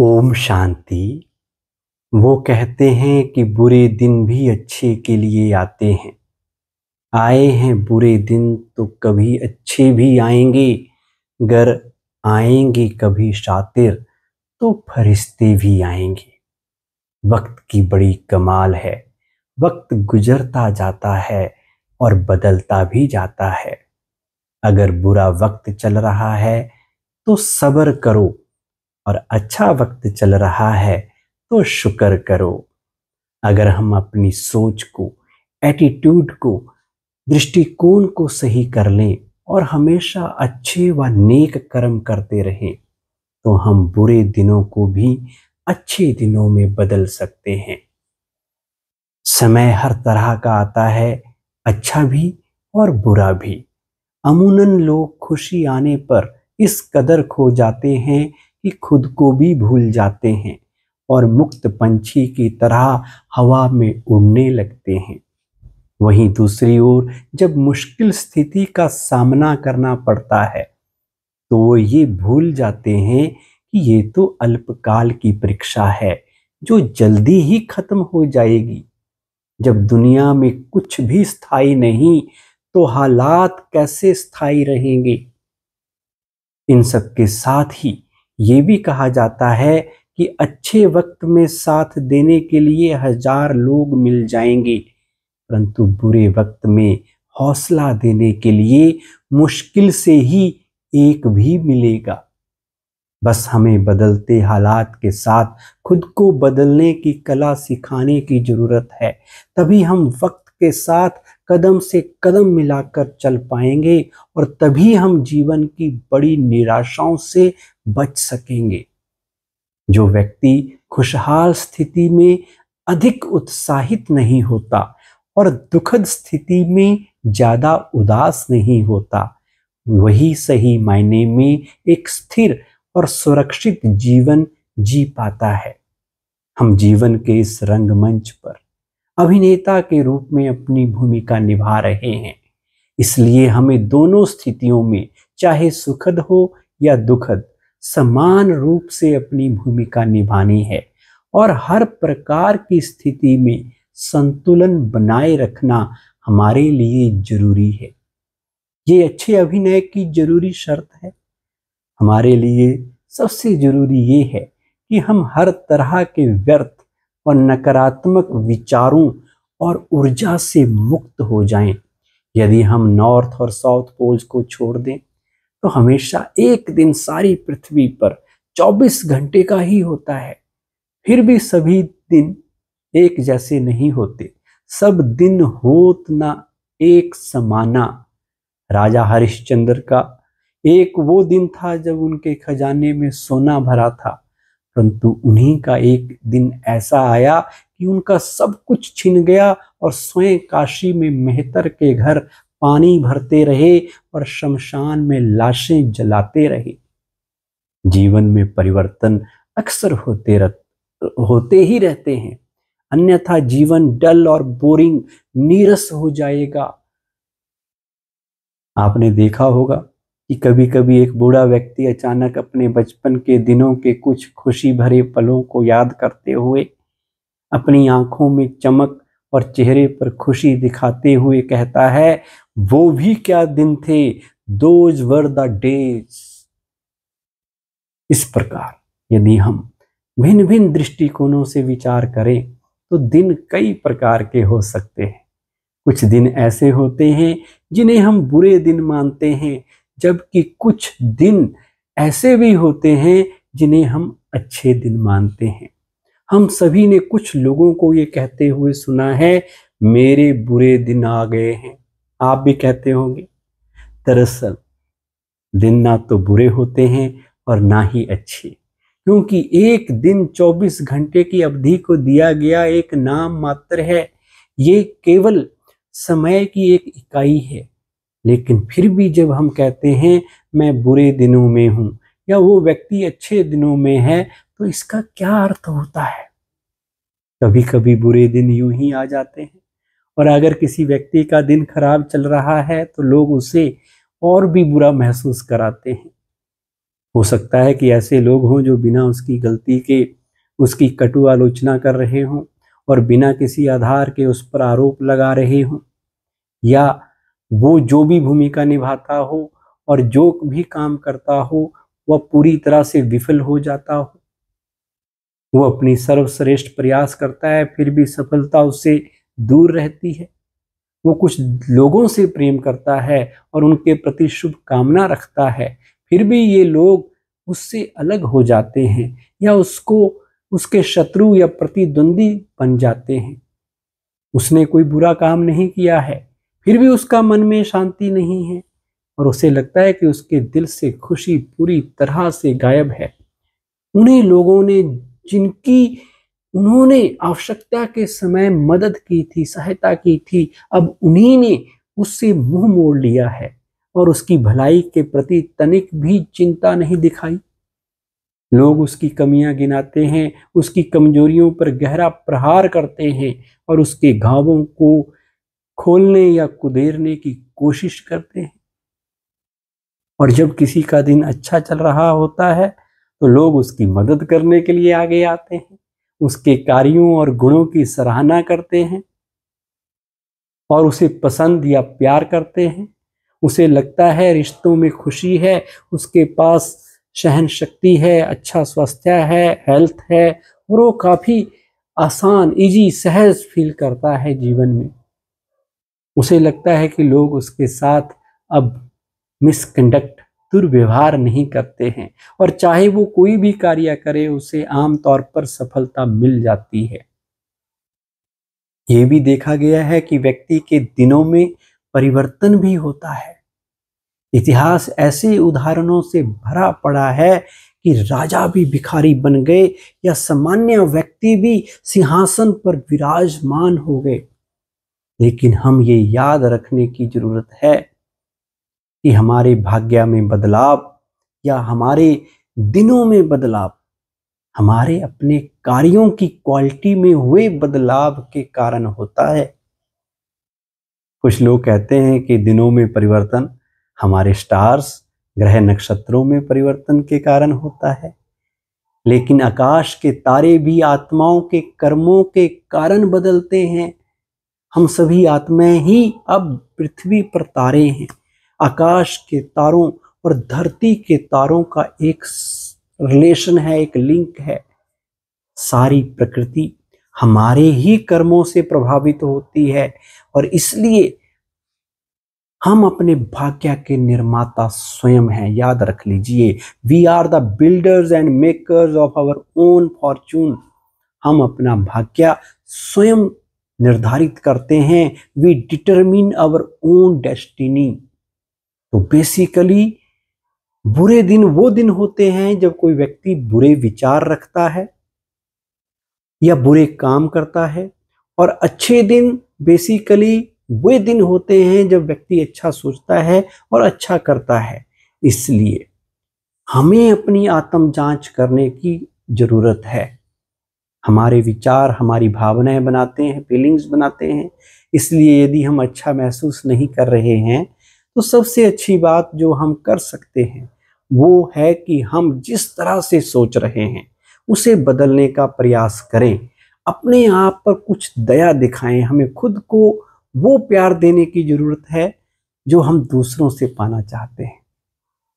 ओम शांति वो कहते हैं कि बुरे दिन भी अच्छे के लिए आते हैं आए हैं बुरे दिन तो कभी अच्छे भी आएंगे गर आएंगे कभी शातिर तो फरिश्ते भी आएंगे वक्त की बड़ी कमाल है वक्त गुजरता जाता है और बदलता भी जाता है अगर बुरा वक्त चल रहा है तो सब्र करो और अच्छा वक्त चल रहा है तो शुक्र करो अगर हम अपनी सोच को एटीट्यूड को दृष्टिकोण को सही कर लें और हमेशा अच्छे व नेक कर्म करते रहें तो हम बुरे दिनों को भी अच्छे दिनों में बदल सकते हैं समय हर तरह का आता है अच्छा भी और बुरा भी अमूनन लोग खुशी आने पर इस कदर खो जाते हैं कि खुद को भी भूल जाते हैं और मुक्त पंछी की तरह हवा में उड़ने लगते हैं वहीं दूसरी ओर जब मुश्किल स्थिति का सामना करना पड़ता है तो वो ये भूल जाते हैं कि ये तो अल्पकाल की परीक्षा है जो जल्दी ही खत्म हो जाएगी जब दुनिया में कुछ भी स्थायी नहीं तो हालात कैसे स्थायी रहेंगे इन सब के साथ ही ये भी कहा जाता है कि अच्छे वक्त में साथ देने के लिए हजार लोग मिल जाएंगे परंतु बुरे वक्त में हौसला देने के लिए मुश्किल से ही एक भी मिलेगा बस हमें बदलते हालात के साथ खुद को बदलने की कला सिखाने की ज़रूरत है तभी हम वक्त के साथ कदम से कदम मिलाकर चल पाएंगे और तभी हम जीवन की बड़ी निराशाओं से बच सकेंगे जो व्यक्ति खुशहाल स्थिति में अधिक उत्साहित नहीं होता और दुखद स्थिति में ज़्यादा उदास नहीं होता वही सही मायने में एक स्थिर और सुरक्षित जीवन जी पाता है हम जीवन के इस रंगमंच पर अभिनेता के रूप में अपनी भूमिका निभा रहे हैं इसलिए हमें दोनों स्थितियों में चाहे सुखद हो या दुखद समान रूप से अपनी भूमिका निभानी है और हर प्रकार की स्थिति में संतुलन बनाए रखना हमारे लिए जरूरी है ये अच्छे अभिनय की जरूरी शर्त है हमारे लिए सबसे जरूरी ये है कि हम हर तरह के व्यर्थ और नकारात्मक विचारों और ऊर्जा से मुक्त हो जाएं। यदि हम नॉर्थ और साउथ पोल्स को छोड़ दें तो हमेशा एक दिन सारी पृथ्वी पर 24 घंटे का ही होता है फिर भी सभी दिन एक जैसे नहीं होते सब दिन होत ना एक समाना राजा हरिश्चंद्र का एक वो दिन था जब उनके खजाने में सोना भरा था परंतु उन्हीं का एक दिन ऐसा आया कि उनका सब कुछ छिन गया और स्वयं काशी में मेहतर के घर पानी भरते रहे और शमशान में लाशें जलाते रहे जीवन में परिवर्तन अक्सर होते रह, होते ही रहते हैं अन्यथा जीवन डल और बोरिंग नीरस हो जाएगा आपने देखा होगा कि कभी कभी एक बूढ़ा व्यक्ति अचानक अपने बचपन के दिनों के कुछ खुशी भरे पलों को याद करते हुए अपनी आंखों में चमक और चेहरे पर खुशी दिखाते हुए कहता है वो भी क्या दिन थे दोज वर द डेज इस प्रकार यदि हम भिन्न भिन्न दृष्टिकोणों से विचार करें तो दिन कई प्रकार के हो सकते हैं कुछ दिन ऐसे होते हैं जिन्हें हम बुरे दिन मानते हैं जबकि कुछ दिन ऐसे भी होते हैं जिन्हें हम अच्छे दिन मानते हैं हम सभी ने कुछ लोगों को ये कहते हुए सुना है मेरे बुरे दिन आ गए हैं आप भी कहते होंगे दरअसल दिन ना तो बुरे होते हैं और ना ही अच्छे क्योंकि एक दिन 24 घंटे की अवधि को दिया गया एक नाम मात्र है ये केवल समय की एक इकाई है लेकिन फिर भी जब हम कहते हैं मैं बुरे दिनों में हूँ या वो व्यक्ति अच्छे दिनों में है तो इसका क्या अर्थ होता है कभी कभी बुरे दिन यूं ही आ जाते हैं और अगर किसी व्यक्ति का दिन खराब चल रहा है तो लोग उसे और भी बुरा महसूस कराते हैं हो सकता है कि ऐसे लोग हों जो बिना उसकी गलती के उसकी कटु आलोचना कर रहे हों और बिना किसी आधार के उस पर आरोप लगा रहे हों या वो जो भी भूमिका निभाता हो और जो भी काम करता हो वह पूरी तरह से विफल हो जाता हो वो अपनी सर्वश्रेष्ठ प्रयास करता है फिर भी सफलता उससे दूर रहती है वो कुछ लोगों से प्रेम करता है और उनके प्रति शुभकामना रखता है फिर भी ये लोग उससे अलग हो जाते हैं या उसको उसके शत्रु या प्रतिद्वंदी बन जाते हैं उसने कोई बुरा काम नहीं किया है फिर भी उसका मन में शांति नहीं है और उसे लगता है कि उसके दिल से खुशी पूरी तरह से गायब है उन्हीं लोगों ने जिनकी उन्होंने आवश्यकता के समय मदद की थी सहायता की थी अब उन्हीं ने उससे मुंह मोड़ लिया है और उसकी भलाई के प्रति तनिक भी चिंता नहीं दिखाई लोग उसकी कमियां गिनाते हैं उसकी कमजोरियों पर गहरा प्रहार करते हैं और उसके घावों को खोलने या कुदेरने की कोशिश करते हैं और जब किसी का दिन अच्छा चल रहा होता है तो लोग उसकी मदद करने के लिए आगे आते हैं उसके कार्यों और गुणों की सराहना करते हैं और उसे पसंद या प्यार करते हैं उसे लगता है रिश्तों में खुशी है उसके पास सहन शक्ति है अच्छा स्वास्थ्य है हेल्थ है और वो काफ़ी आसान इजी सहज फील करता है जीवन में उसे लगता है कि लोग उसके साथ अब मिसकंडक्ट दुर्व्यवहार नहीं करते हैं और चाहे वो कोई भी कार्य करे उसे आमतौर पर सफलता मिल जाती है ये भी देखा गया है कि व्यक्ति के दिनों में परिवर्तन भी होता है इतिहास ऐसे उदाहरणों से भरा पड़ा है कि राजा भी भिखारी बन गए या सामान्य व्यक्ति भी सिंहासन पर विराजमान हो गए लेकिन हम ये याद रखने की जरूरत है कि हमारे भाग्य में बदलाव या हमारे दिनों में बदलाव हमारे अपने कार्यों की क्वालिटी में हुए बदलाव के कारण होता है कुछ लोग कहते हैं कि दिनों में परिवर्तन हमारे स्टार्स ग्रह नक्षत्रों में परिवर्तन के कारण होता है लेकिन आकाश के तारे भी आत्माओं के कर्मों के कारण बदलते हैं हम सभी आत्माएं ही अब पृथ्वी पर तारे हैं आकाश के तारों और धरती के तारों का एक रिलेशन है एक लिंक है सारी प्रकृति हमारे ही कर्मों से प्रभावित होती है और इसलिए हम अपने भाग्य के निर्माता स्वयं हैं याद रख लीजिए we are the builders and makers of our own fortune हम अपना भाग्य स्वयं निर्धारित करते हैं we determine our own destiny तो बेसिकली बुरे दिन वो दिन होते हैं जब कोई व्यक्ति बुरे विचार रखता है या बुरे काम करता है और अच्छे दिन बेसिकली वे दिन होते हैं जब व्यक्ति अच्छा सोचता है और अच्छा करता है इसलिए हमें अपनी आत्म जांच करने की ज़रूरत है हमारे विचार हमारी भावनाएं बनाते हैं फीलिंग्स बनाते हैं इसलिए यदि हम अच्छा महसूस नहीं कर रहे हैं तो सबसे अच्छी बात जो हम कर सकते हैं वो है कि हम जिस तरह से सोच रहे हैं उसे बदलने का प्रयास करें अपने आप पर कुछ दया दिखाएं हमें खुद को वो प्यार देने की ज़रूरत है जो हम दूसरों से पाना चाहते हैं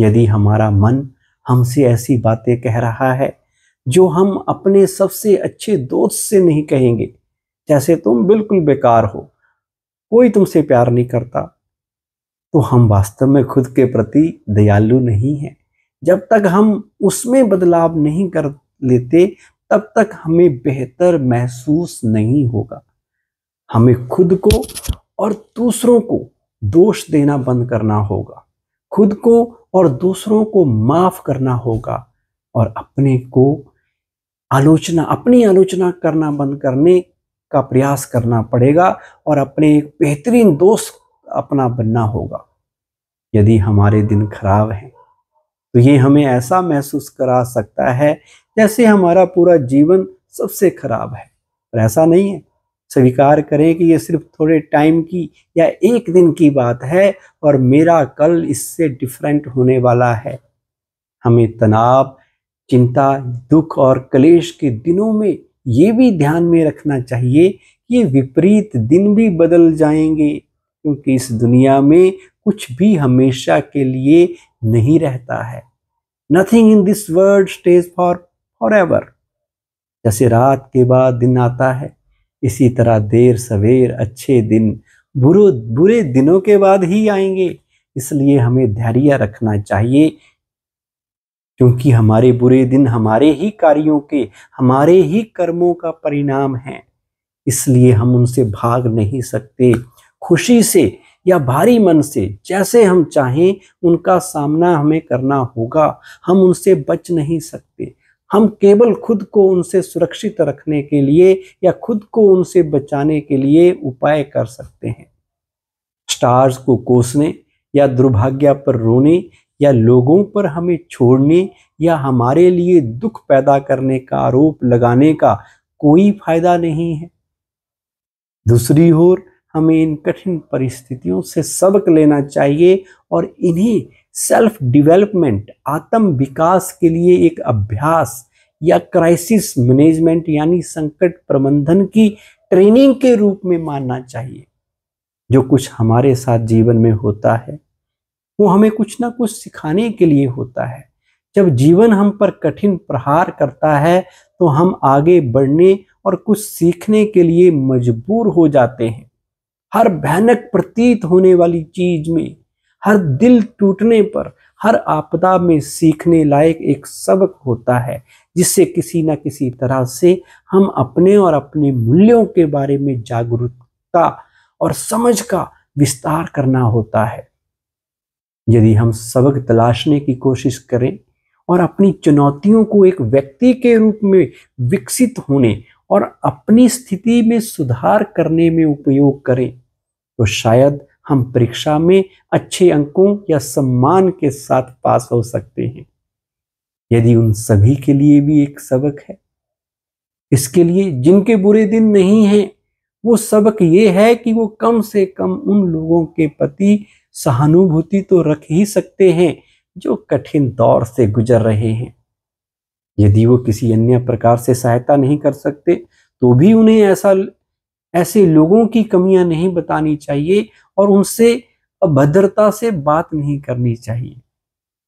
यदि हमारा मन हमसे ऐसी बातें कह रहा है जो हम अपने सबसे अच्छे दोस्त से नहीं कहेंगे जैसे तुम बिल्कुल बेकार हो कोई तुमसे प्यार नहीं करता तो हम वास्तव में खुद के प्रति दयालु नहीं हैं जब तक हम उसमें बदलाव नहीं कर लेते तब तक हमें बेहतर महसूस नहीं होगा हमें खुद को और दूसरों को दोष देना बंद करना होगा खुद को और दूसरों को माफ करना होगा और अपने को आलोचना अपनी आलोचना करना बंद करने का प्रयास करना पड़ेगा और अपने एक बेहतरीन दोस्त अपना बनना होगा यदि हमारे दिन खराब हैं तो ये हमें ऐसा महसूस करा सकता है जैसे हमारा पूरा जीवन सबसे खराब है पर ऐसा नहीं है स्वीकार करें कि ये सिर्फ थोड़े टाइम की या एक दिन की बात है और मेरा कल इससे डिफरेंट होने वाला है हमें तनाव चिंता दुख और कलेश के दिनों में ये भी ध्यान में रखना चाहिए कि ये विपरीत दिन भी बदल जाएंगे क्योंकि इस दुनिया में कुछ भी हमेशा के लिए नहीं रहता है nothing in this world stays for for ever जैसे रात के बाद दिन आता है इसी तरह देर सवेर अच्छे दिन बुरो बुरे दिनों के बाद ही आएंगे इसलिए हमें धैर्य रखना चाहिए क्योंकि हमारे बुरे दिन हमारे ही कार्यों के हमारे ही कर्मों का परिणाम है इसलिए हम उनसे भाग नहीं सकते खुशी से या भारी मन से जैसे हम चाहें उनका सामना हमें करना होगा हम उनसे बच नहीं सकते हम केवल खुद को उनसे सुरक्षित रखने के लिए या खुद को उनसे बचाने के लिए उपाय कर सकते हैं स्टार्स को कोसने या दुर्भाग्य पर रोने या लोगों पर हमें छोड़ने या हमारे लिए दुख पैदा करने का आरोप लगाने का कोई फायदा नहीं है दूसरी ओर हमें इन कठिन परिस्थितियों से सबक लेना चाहिए और इन्हें सेल्फ डेवलपमेंट आत्म विकास के लिए एक अभ्यास या क्राइसिस मैनेजमेंट यानी संकट प्रबंधन की ट्रेनिंग के रूप में मानना चाहिए जो कुछ हमारे साथ जीवन में होता है वो हमें कुछ ना कुछ सिखाने के लिए होता है जब जीवन हम पर कठिन प्रहार करता है तो हम आगे बढ़ने और कुछ सीखने के लिए मजबूर हो जाते हैं हर भयानक प्रतीत होने वाली चीज में हर दिल टूटने पर हर आपदा में सीखने लायक एक सबक होता है जिससे किसी ना किसी तरह से हम अपने और अपने मूल्यों के बारे में जागरूकता और समझ का विस्तार करना होता है यदि हम सबक तलाशने की कोशिश करें और अपनी चुनौतियों को एक व्यक्ति के रूप में विकसित होने और अपनी स्थिति में सुधार करने में उपयोग करें तो शायद हम परीक्षा में अच्छे अंकों या सम्मान के साथ पास हो सकते हैं यदि उन सभी के लिए भी एक सबक है इसके लिए जिनके बुरे दिन नहीं हैं वो सबक ये है कि वो कम से कम उन लोगों के प्रति सहानुभूति तो रख ही सकते हैं जो कठिन दौर से गुजर रहे हैं यदि वो किसी अन्य प्रकार से सहायता नहीं कर सकते तो भी उन्हें ऐसा ऐसे लोगों की कमियां नहीं बतानी चाहिए और उनसे अभद्रता से बात नहीं करनी चाहिए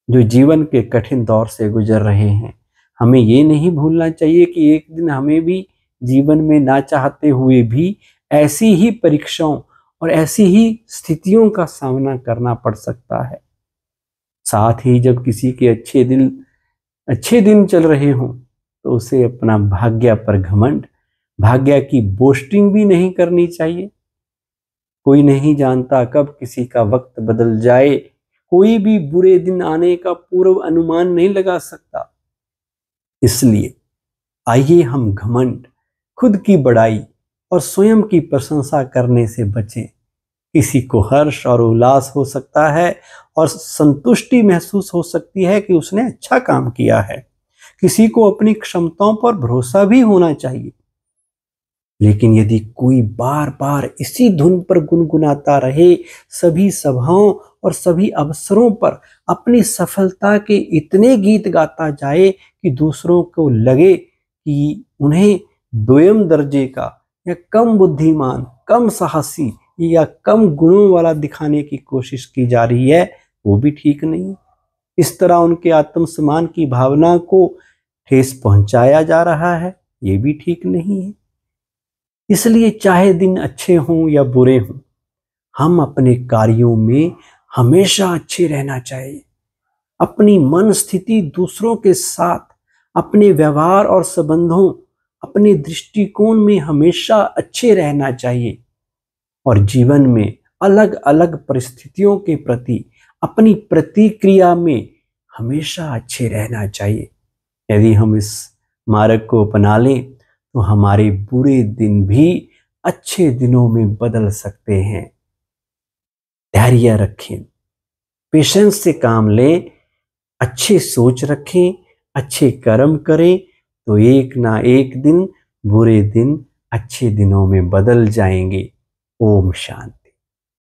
जो जीवन के कठिन दौर से गुजर रहे हैं हमें ये नहीं भूलना चाहिए कि एक दिन हमें भी जीवन में ना चाहते हुए भी ऐसी ही परीक्षाओं और ऐसी ही स्थितियों का सामना करना पड़ सकता है साथ ही जब किसी के अच्छे दिल अच्छे दिन चल रहे हों तो उसे अपना भाग्य पर घमंड भाग्य की बोस्टिंग भी नहीं करनी चाहिए कोई नहीं जानता कब किसी का वक्त बदल जाए कोई भी बुरे दिन आने का पूर्व अनुमान नहीं लगा सकता इसलिए आइए हम घमंड खुद की बड़ाई और स्वयं की प्रशंसा करने से बचें किसी को हर्ष और उल्लास हो सकता है और संतुष्टि महसूस हो सकती है कि उसने अच्छा काम किया है किसी को अपनी क्षमताओं पर भरोसा भी होना चाहिए लेकिन यदि कोई बार बार इसी धुन पर गुनगुनाता रहे सभी सभाओं और सभी अवसरों पर अपनी सफलता के इतने गीत गाता जाए कि दूसरों को लगे कि उन्हें दोयम दर्जे का या कम बुद्धिमान कम साहसी या कम गुणों वाला दिखाने की कोशिश की जा रही है वो भी ठीक नहीं इस तरह उनके आत्मसम्मान की भावना को ठेस पहुंचाया जा रहा है ये भी ठीक नहीं है इसलिए चाहे दिन अच्छे हों या बुरे हों हम अपने कार्यों में हमेशा अच्छे रहना चाहिए अपनी मन स्थिति दूसरों के साथ अपने व्यवहार और संबंधों अपने दृष्टिकोण में हमेशा अच्छे रहना चाहिए और जीवन में अलग अलग परिस्थितियों के प्रति अपनी प्रतिक्रिया में हमेशा अच्छे रहना चाहिए यदि हम इस मार्ग को अपना लें तो हमारे बुरे दिन भी अच्छे दिनों में बदल सकते हैं धैर्य रखें पेशेंस से काम लें अच्छे सोच रखें अच्छे कर्म करें तो एक ना एक दिन बुरे दिन अच्छे दिनों में बदल जाएंगे ओम शांति